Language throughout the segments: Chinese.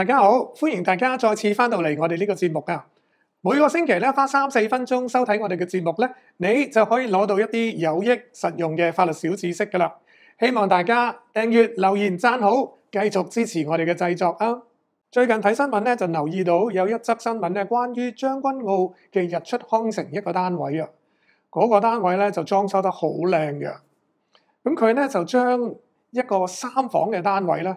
大家好，欢迎大家再次翻到嚟我哋呢个节目啊！每个星期咧花三四分钟收睇我哋嘅节目咧，你就可以攞到一啲有益实用嘅法律小知识噶啦。希望大家订阅、留言、赞好，继续支持我哋嘅制作啊！最近睇新闻咧，就留意到有一则新闻咧，关于将军澳嘅日出康城一个单位啊。嗰个单位咧就装修得好靓嘅，咁佢咧就将一个三房嘅单位咧。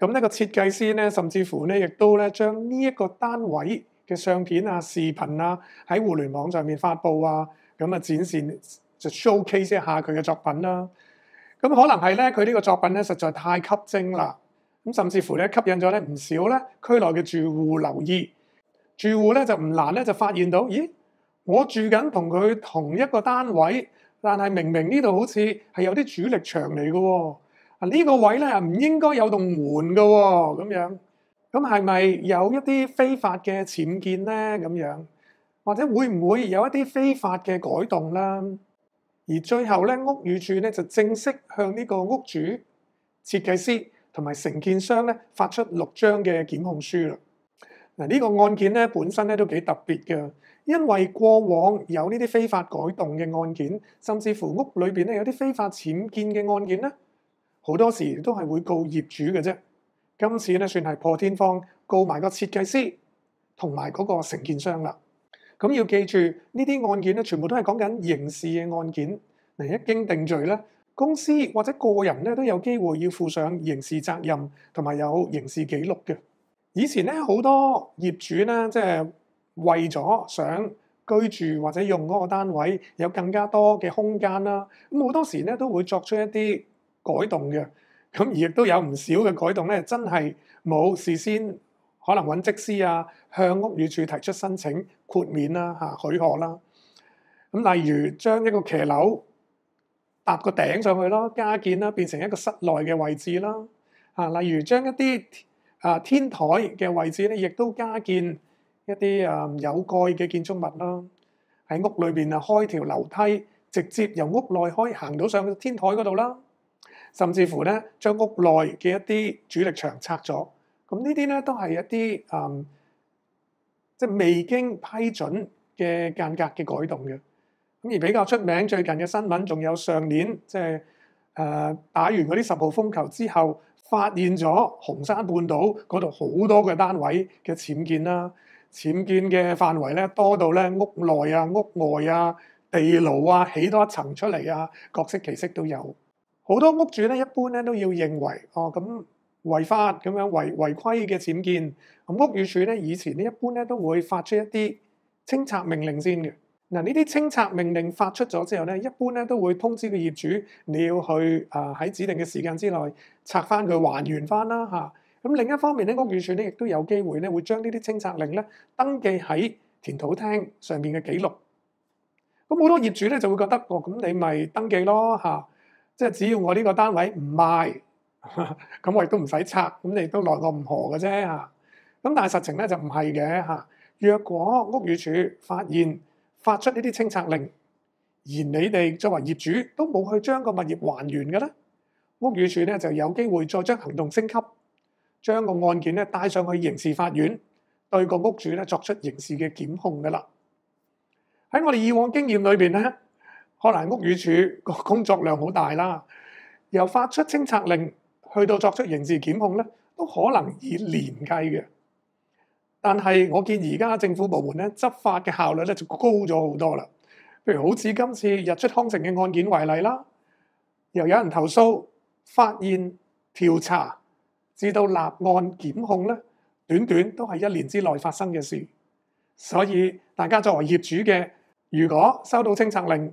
咁呢個設計師咧，甚至乎咧，亦都咧將呢一個單位嘅相片啊、視頻啊，喺互聯網上面發布啊，咁啊展示就 showcase 一下佢嘅作品啦。咁可能係咧，佢呢個作品咧，實在太吸睛啦。咁甚至乎咧，吸引咗咧唔少咧區內嘅住户留意。住户咧就唔難咧就發現到，咦，我住緊同佢同一個單位，但係明明呢度好似係有啲主力場嚟嘅喎。啊！呢個位咧唔應該有棟門噶喎，咁樣咁係咪有一啲非法嘅僭建咧？咁樣或者會唔會有一啲非法嘅改動啦？而最後咧，屋宇署咧就正式向呢個屋主、設計師同埋承建商咧發出六張嘅檢控書啦。嗱，呢個案件咧本身咧都幾特別嘅，因為過往有呢啲非法改動嘅案件，甚至乎屋裏边咧有啲非法僭建嘅案件咧。好多時都係會告業主嘅啫，今次咧算係破天荒告埋個設計師同埋嗰個承建商啦。咁要記住呢啲案件咧，全部都係講緊刑事嘅案件。嗱，一經定罪咧，公司或者個人咧都有機會要負上刑事責任，同埋有刑事記錄嘅。以前咧好多業主咧，即係為咗想居住或者用嗰個單位有更加多嘅空間啦，咁好多時咧都會作出一啲。改動嘅咁而亦都有唔少嘅改動咧，真係冇事先可能揾職司啊，向屋宇署提出申請豁免啦，嚇許可啦。咁例如將一個騎樓搭個頂上去咯，加建啦，變成一個室內嘅位置啦。啊，例如將一啲啊天台嘅位置咧，亦都加建一啲啊有蓋嘅建築物啦。喺屋裏邊啊，開條樓梯直接由屋內開行到上天台嗰度啦。甚至乎咧，將屋內嘅一啲主力牆拆咗，咁呢啲咧都係一啲嗯，即係未經批准嘅間隔嘅改動嘅。咁而比較出名最近嘅新聞，仲有上年即係誒打完嗰啲十號風球之後，發現咗紅山半島嗰度好多嘅單位嘅僭建啦，僭建嘅範圍咧多到咧屋內啊、屋外啊、地牢啊起多一層出嚟啊，各色其色都有。好多屋主咧，一般咧都要認為哦咁違法咁樣違違規嘅僭建，咁屋宇署咧以前咧一般咧都會發出一啲清拆命令先嘅。嗱，呢啲清拆命令發出咗之後咧，一般咧都會通知個業主，你要去啊喺指定嘅時間之內拆翻佢，還原翻啦嚇。咁另一方面咧，屋宇署咧亦都有機會咧會將呢啲清拆令咧登記喺填土廳上面嘅記錄。咁好多業主咧就會覺得哦，咁你咪登記咯嚇。即係只要我呢個單位唔賣，咁我亦都唔使拆，咁你都奈我唔何嘅啫嚇。咁但係實情咧就唔係嘅嚇。若果屋宇署發現發出呢啲清拆令，而你哋作為業主都冇去將個物業還原嘅咧，屋宇署咧就有機會再將行動升級，將個案件咧帶上去刑事法院，對個屋主咧作出刑事嘅檢控嘅啦。喺我哋以往經驗裏邊咧。可能屋宇署個 工作量好大啦，由發出清拆令去到作出刑事檢控咧，都可能以年計嘅。但係我見而家政府部門咧執法嘅效率咧就高咗好多啦。譬如好似今次日出康城嘅案件為例啦，又有人投訴，發現調查至到立案檢控咧，短短都係一年之內發生嘅事。所以大家作為業主嘅，如果收到清拆令，